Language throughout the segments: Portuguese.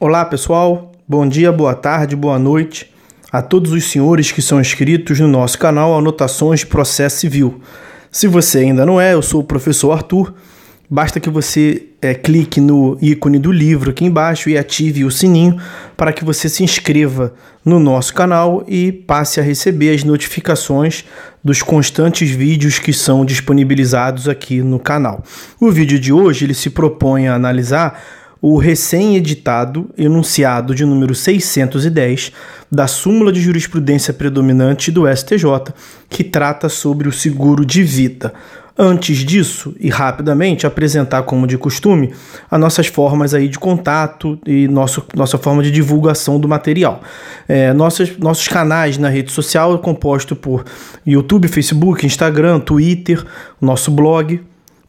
Olá, pessoal. Bom dia, boa tarde, boa noite a todos os senhores que são inscritos no nosso canal Anotações de Processo Civil. Se você ainda não é, eu sou o professor Arthur. Basta que você é, clique no ícone do livro aqui embaixo e ative o sininho para que você se inscreva no nosso canal e passe a receber as notificações dos constantes vídeos que são disponibilizados aqui no canal. O vídeo de hoje ele se propõe a analisar o recém-editado enunciado de número 610 da Súmula de Jurisprudência Predominante do STJ, que trata sobre o seguro de vida. Antes disso, e rapidamente, apresentar, como de costume, as nossas formas aí de contato e nosso, nossa forma de divulgação do material. É, nossos canais na rede social é composto por YouTube, Facebook, Instagram, Twitter, nosso blog,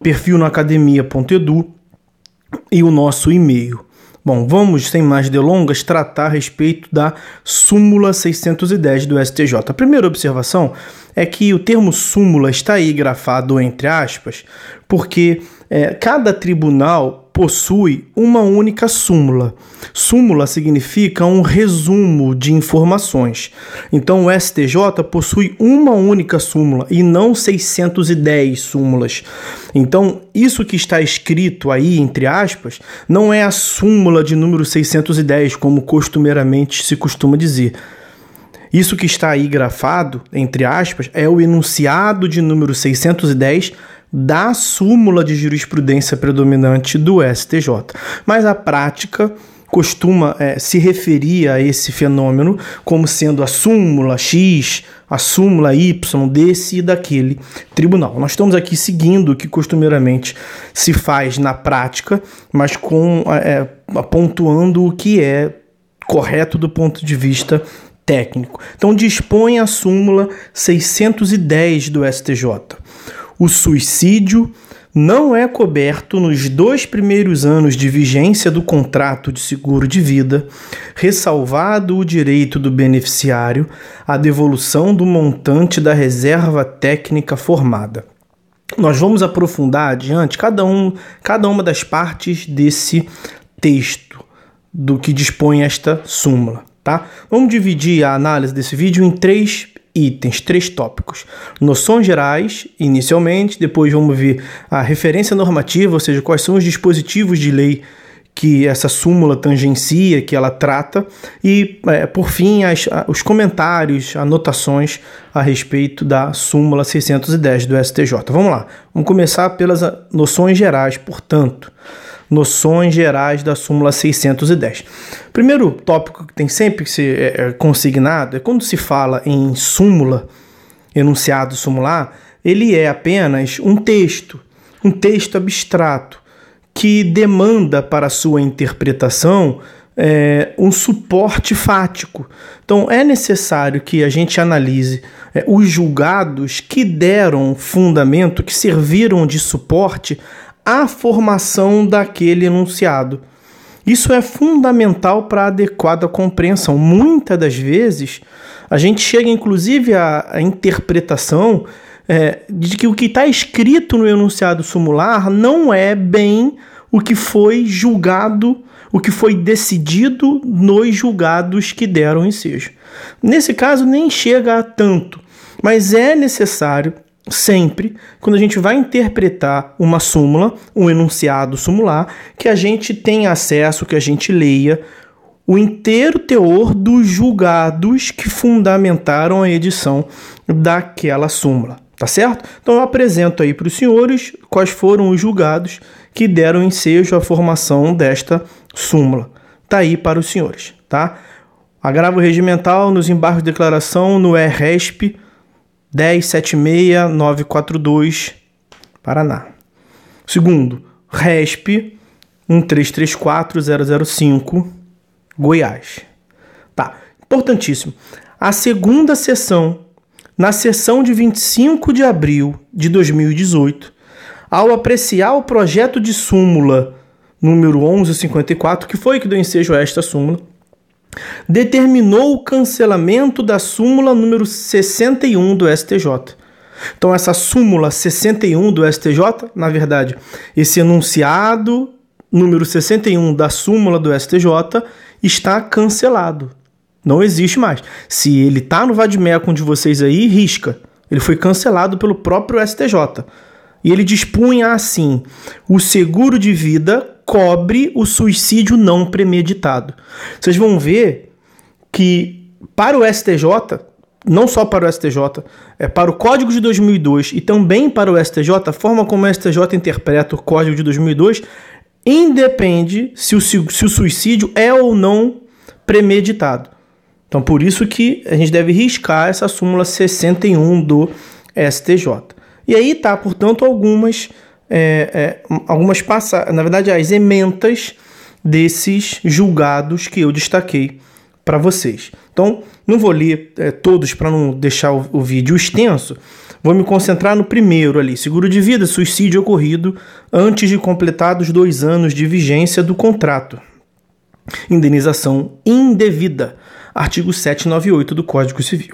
perfil na academia.edu, e o nosso e-mail. Bom, vamos, sem mais delongas, tratar a respeito da súmula 610 do STJ. A primeira observação é que o termo súmula está aí grafado entre aspas, porque é, cada tribunal possui uma única súmula. Súmula significa um resumo de informações. Então o STJ possui uma única súmula e não 610 súmulas. Então isso que está escrito aí, entre aspas, não é a súmula de número 610, como costumeiramente se costuma dizer. Isso que está aí grafado, entre aspas, é o enunciado de número 610 da súmula de jurisprudência predominante do STJ. Mas a prática costuma é, se referir a esse fenômeno como sendo a súmula X, a súmula Y desse e daquele tribunal. Nós estamos aqui seguindo o que costumeiramente se faz na prática, mas com é, é pontuando o que é correto do ponto de vista técnico. Então dispõe a súmula 610 do STJ o suicídio não é coberto nos dois primeiros anos de vigência do contrato de seguro de vida, ressalvado o direito do beneficiário à devolução do montante da reserva técnica formada. Nós vamos aprofundar adiante cada, um, cada uma das partes desse texto do que dispõe esta súmula. Tá? Vamos dividir a análise desse vídeo em três itens, três tópicos. Noções gerais, inicialmente, depois vamos ver a referência normativa, ou seja, quais são os dispositivos de lei que essa súmula tangencia, que ela trata, e é, por fim as, os comentários, anotações a respeito da súmula 610 do STJ. Vamos lá, vamos começar pelas noções gerais, portanto noções gerais da súmula 610. Primeiro tópico que tem sempre que ser é, é, consignado é quando se fala em súmula, enunciado sumular, ele é apenas um texto, um texto abstrato que demanda para sua interpretação é, um suporte fático. Então é necessário que a gente analise é, os julgados que deram fundamento, que serviram de suporte a formação daquele enunciado. Isso é fundamental para a adequada compreensão. Muitas das vezes, a gente chega inclusive à, à interpretação é, de que o que está escrito no enunciado sumular não é bem o que foi julgado, o que foi decidido nos julgados que deram ensejo. Nesse caso, nem chega a tanto, mas é necessário sempre, quando a gente vai interpretar uma súmula, um enunciado sumular, que a gente tenha acesso, que a gente leia o inteiro teor dos julgados que fundamentaram a edição daquela súmula, tá certo? Então eu apresento aí para os senhores quais foram os julgados que deram ensejo à formação desta súmula. Tá aí para os senhores, tá? Agravo regimental nos embargos de declaração no ERESP 1076942, Paraná. Segundo, RESP 1334005, Goiás. Tá, importantíssimo. A segunda sessão, na sessão de 25 de abril de 2018, ao apreciar o projeto de súmula número 1154, que foi que deu ensejo a esta súmula, determinou o cancelamento da súmula número 61 do STJ. Então, essa súmula 61 do STJ, na verdade, esse enunciado número 61 da súmula do STJ está cancelado. Não existe mais. Se ele está no vademecum de vocês aí, risca. Ele foi cancelado pelo próprio STJ. E ele dispunha assim: o seguro de vida cobre o suicídio não premeditado. Vocês vão ver que para o STJ, não só para o STJ, é para o Código de 2002 e também para o STJ, a forma como o STJ interpreta o Código de 2002 independe se o, se o suicídio é ou não premeditado. Então, por isso que a gente deve riscar essa súmula 61 do STJ. E aí tá, portanto, algumas é, é, algumas passagens, na verdade, as ementas desses julgados que eu destaquei para vocês. Então, não vou ler é, todos para não deixar o, o, vídeo extenso. Vou me concentrar no primeiro ali: seguro de vida, suicídio ocorrido antes de completados dois anos de vigência do contrato. Indenização indevida artigo 798 do Código Civil.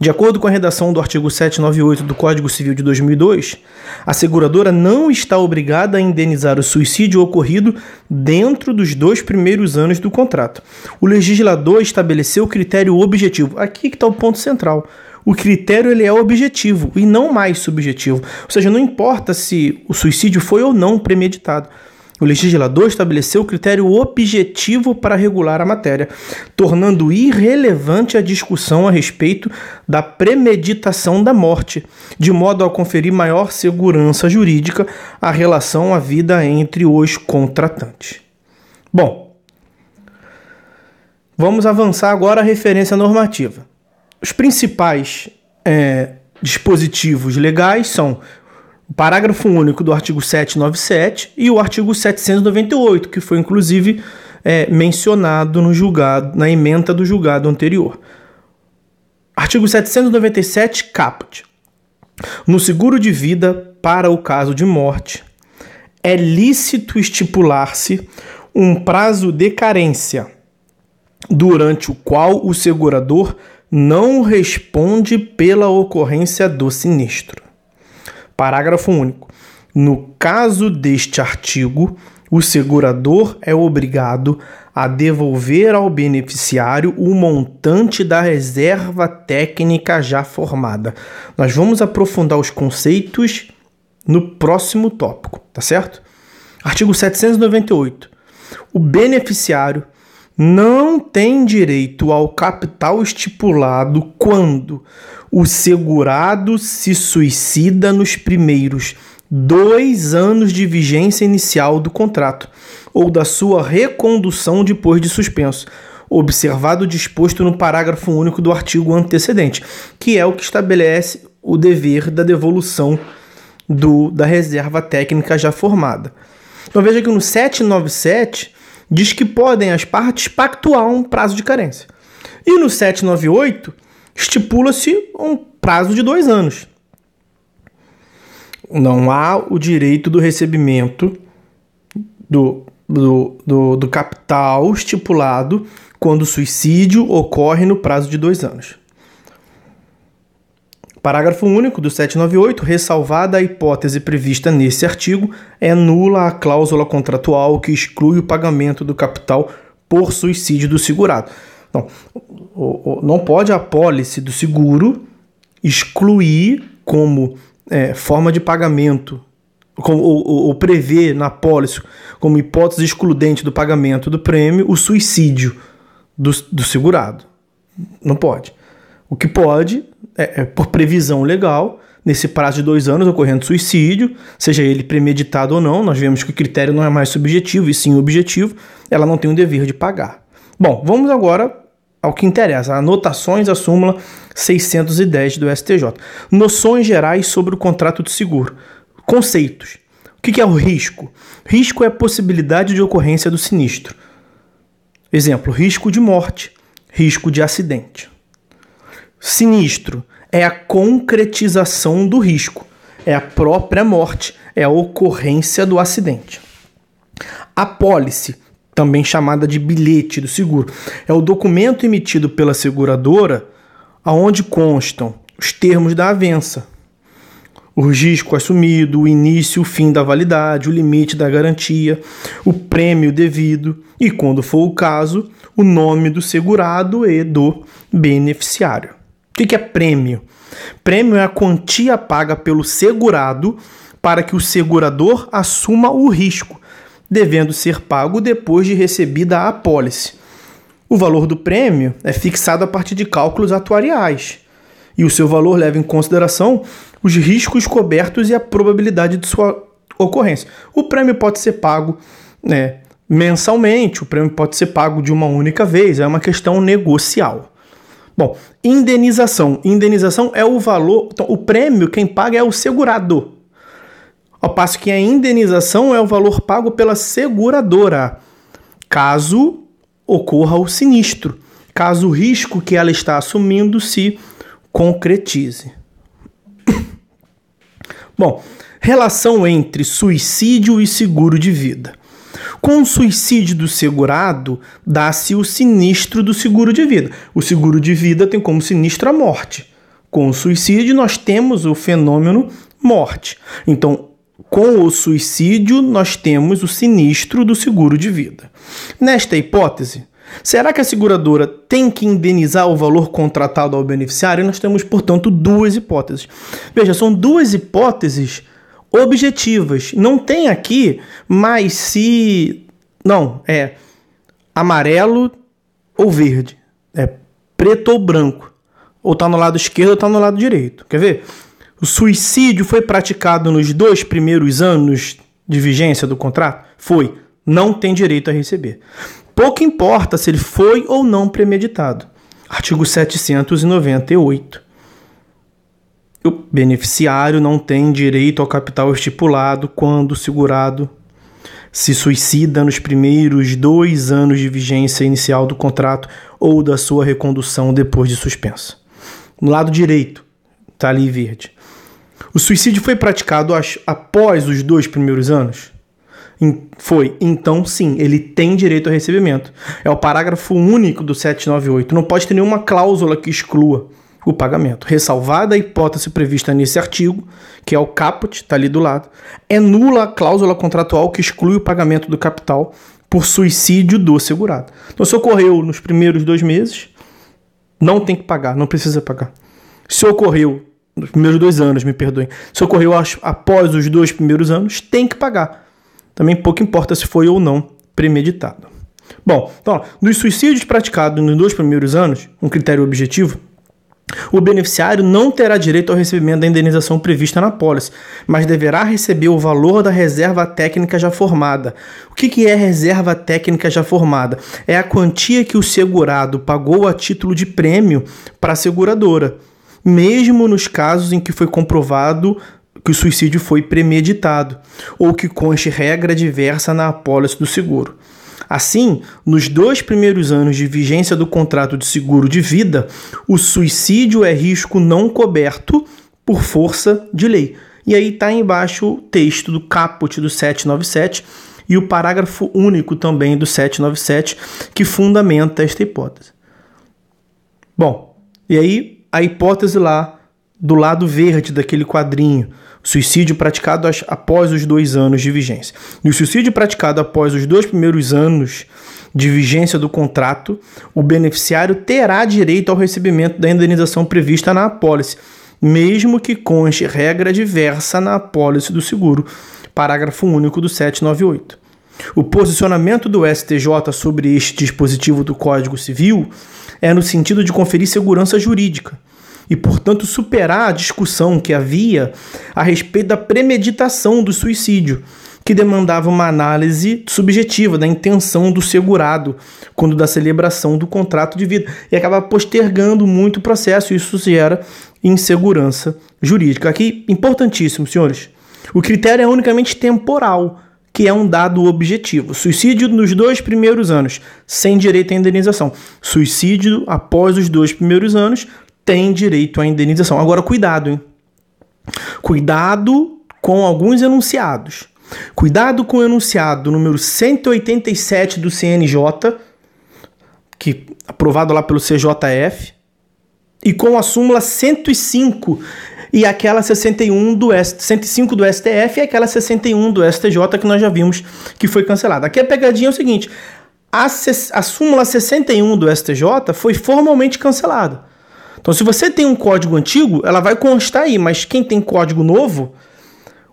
De acordo com a redação do artigo 798 do Código Civil de 2002, a seguradora não está obrigada a indenizar o suicídio ocorrido dentro dos dois primeiros anos do contrato. O legislador estabeleceu o critério objetivo. Aqui que está o ponto central. O critério ele é objetivo e não mais subjetivo. Ou seja, não importa se o suicídio foi ou não premeditado. O legislador estabeleceu o critério objetivo para regular a matéria, tornando irrelevante a discussão a respeito da premeditação da morte, de modo a conferir maior segurança jurídica à relação à vida entre os contratantes. Bom, vamos avançar agora à referência normativa. Os principais é, dispositivos legais são parágrafo único do artigo 797 e o artigo 798, que foi inclusive é, mencionado no julgado, na emenda do julgado anterior. Artigo 797, caput. No seguro de vida, para o caso de morte, é lícito estipular-se um prazo de carência, durante o qual o segurador não responde pela ocorrência do sinistro. Parágrafo único. No caso deste artigo, o segurador é obrigado a devolver ao beneficiário o montante da reserva técnica já formada. Nós vamos aprofundar os conceitos no próximo tópico, tá certo? Artigo 798. O beneficiário não tem direito ao capital estipulado quando o segurado se suicida nos primeiros dois anos de vigência inicial do contrato ou da sua recondução depois de suspenso, observado o disposto no parágrafo único do artigo antecedente, que é o que estabelece o dever da devolução do, da reserva técnica já formada. Então veja que no 797 diz que podem as partes pactuar um prazo de carência. E no 798 estipula-se um prazo de dois anos. Não há o direito do recebimento do, do, do, do capital estipulado quando o suicídio ocorre no prazo de dois anos. Parágrafo único do 798, ressalvada a hipótese prevista nesse artigo, é nula a cláusula contratual que exclui o pagamento do capital por suicídio do segurado. Então, o, o, não pode a pólice do seguro excluir como é, forma de pagamento, como, ou, ou prever na pólice como hipótese excludente do pagamento do prêmio o suicídio do, do segurado. Não pode. O que pode, é, é, por previsão legal, nesse prazo de dois anos ocorrendo suicídio, seja ele premeditado ou não, nós vemos que o critério não é mais subjetivo e sim objetivo, ela não tem o dever de pagar. Bom, vamos agora ao que interessa, anotações à súmula 610 do STJ. Noções gerais sobre o contrato de seguro. Conceitos. O que é o risco? Risco é a possibilidade de ocorrência do sinistro. Exemplo: risco de morte, risco de acidente. Sinistro é a concretização do risco, é a própria morte, é a ocorrência do acidente. Apólice também chamada de bilhete do seguro. É o documento emitido pela seguradora aonde constam os termos da avença, o risco assumido, o início e o fim da validade, o limite da garantia, o prêmio devido e, quando for o caso, o nome do segurado e do beneficiário. O que é prêmio? Prêmio é a quantia paga pelo segurado para que o segurador assuma o risco, devendo ser pago depois de recebida a apólice. O valor do prêmio é fixado a partir de cálculos atuariais, e o seu valor leva em consideração os riscos cobertos e a probabilidade de sua ocorrência. O prêmio pode ser pago né, mensalmente, o prêmio pode ser pago de uma única vez, é uma questão negocial. Bom, indenização. Indenização é o valor. Então, o prêmio, quem paga é o segurado ao passo que a indenização é o valor pago pela seguradora, caso ocorra o sinistro, caso o risco que ela está assumindo se concretize. Bom, relação entre suicídio e seguro de vida. Com o suicídio do segurado, dá-se o sinistro do seguro de vida. O seguro de vida tem como sinistro a morte. Com o suicídio, nós temos o fenômeno morte. Então, com o suicídio, nós temos o sinistro do seguro de vida. Nesta hipótese, será que a seguradora tem que indenizar o valor contratado ao beneficiário? Nós temos, portanto, duas hipóteses. Veja, são duas hipóteses objetivas. Não tem aqui mais se. Não, é amarelo ou verde. É preto ou branco. Ou está no lado esquerdo ou está no lado direito. Quer ver? O suicídio foi praticado nos dois primeiros anos de vigência do contrato? Foi. Não tem direito a receber. Pouco importa se ele foi ou não premeditado. Artigo 798. O beneficiário não tem direito ao capital estipulado quando o segurado se suicida nos primeiros dois anos de vigência inicial do contrato ou da sua recondução depois de suspensa. No lado direito, está ali verde. O suicídio foi praticado após os dois primeiros anos? Foi. Então, sim, ele tem direito ao recebimento. É o parágrafo único do 798. Não pode ter nenhuma cláusula que exclua o pagamento. Ressalvada a hipótese prevista nesse artigo, que é o caput, está ali do lado, é nula a cláusula contratual que exclui o pagamento do capital por suicídio do segurado. Então, se ocorreu nos primeiros dois meses, não tem que pagar, não precisa pagar. Se ocorreu nos primeiros dois anos, me perdoem. Se ocorreu após os dois primeiros anos, tem que pagar. Também pouco importa se foi ou não premeditado. Bom, então, nos suicídios praticados nos dois primeiros anos, um critério objetivo, o beneficiário não terá direito ao recebimento da indenização prevista na pólice, mas deverá receber o valor da reserva técnica já formada. O que é reserva técnica já formada? É a quantia que o segurado pagou a título de prêmio para a seguradora mesmo nos casos em que foi comprovado que o suicídio foi premeditado ou que conste regra diversa na apólice do seguro. Assim, nos dois primeiros anos de vigência do contrato de seguro de vida, o suicídio é risco não coberto por força de lei. E aí está embaixo o texto do caput do 797 e o parágrafo único também do 797 que fundamenta esta hipótese. Bom, e aí a hipótese lá do lado verde daquele quadrinho. Suicídio praticado após os dois anos de vigência. E o suicídio praticado após os dois primeiros anos de vigência do contrato, o beneficiário terá direito ao recebimento da indenização prevista na apólice, mesmo que conste regra diversa na apólice do seguro. Parágrafo único do 798. O posicionamento do STJ sobre este dispositivo do Código Civil é no sentido de conferir segurança jurídica e, portanto, superar a discussão que havia a respeito da premeditação do suicídio, que demandava uma análise subjetiva da intenção do segurado quando da celebração do contrato de vida e acaba postergando muito o processo e isso gera insegurança jurídica. Aqui, importantíssimo, senhores, o critério é unicamente temporal que é um dado objetivo. Suicídio nos dois primeiros anos, sem direito à indenização. Suicídio após os dois primeiros anos, tem direito à indenização. Agora, cuidado, hein? Cuidado com alguns enunciados. Cuidado com o enunciado número 187 do CNJ, que aprovado lá pelo CJF, e com a súmula 105 e aquela 61 do S, 105 do STF e aquela 61 do STJ que nós já vimos que foi cancelada. Aqui a pegadinha é o seguinte: a, a súmula 61 do STJ foi formalmente cancelada. Então, se você tem um código antigo, ela vai constar aí, mas quem tem código novo,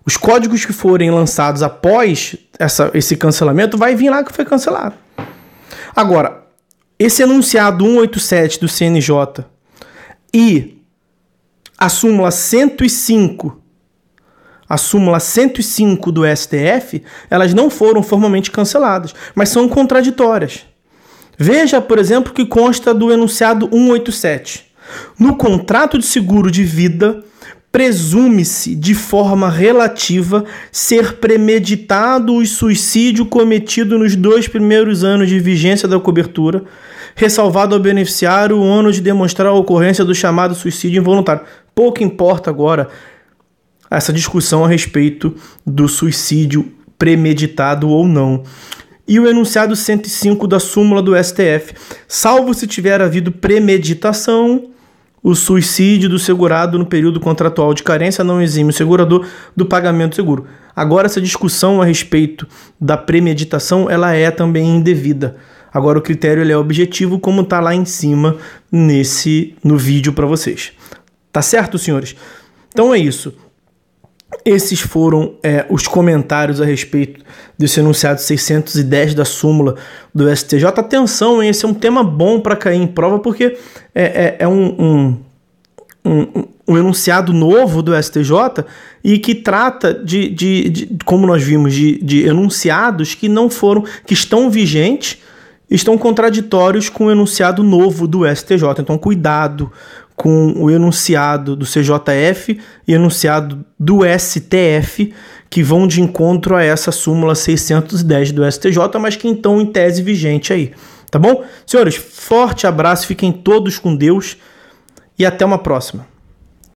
os códigos que forem lançados após essa, esse cancelamento, vai vir lá que foi cancelado. Agora, esse enunciado 187 do CNJ e a súmula 105 a súmula 105 do STF, elas não foram formalmente canceladas, mas são contraditórias. Veja, por exemplo, o que consta do enunciado 187. No contrato de seguro de vida, presume-se de forma relativa ser premeditado o suicídio cometido nos dois primeiros anos de vigência da cobertura, ressalvado ao beneficiário o ano de demonstrar a ocorrência do chamado suicídio involuntário. Pouco importa agora essa discussão a respeito do suicídio premeditado ou não. E o enunciado 105 da súmula do STF, salvo se tiver havido premeditação, o suicídio do segurado no período contratual de carência não exime o segurador do pagamento do seguro. Agora essa discussão a respeito da premeditação, ela é também indevida. Agora o critério é objetivo, como está lá em cima nesse no vídeo para vocês. Tá certo, senhores? Então é isso. Esses foram é, os comentários a respeito desse enunciado 610 da súmula do STJ. Atenção, hein? esse é um tema bom para cair em prova, porque é, é, é um, um, um, um, enunciado novo do STJ e que trata de, de, de como nós vimos, de, de enunciados que não foram, que estão vigentes, estão contraditórios com o enunciado novo do STJ. Então, cuidado com o enunciado do CJF e enunciado do STF, que vão de encontro a essa súmula 610 do STJ, mas que então em tese vigente aí. Tá bom? Senhores, forte abraço, fiquem todos com Deus e até uma próxima.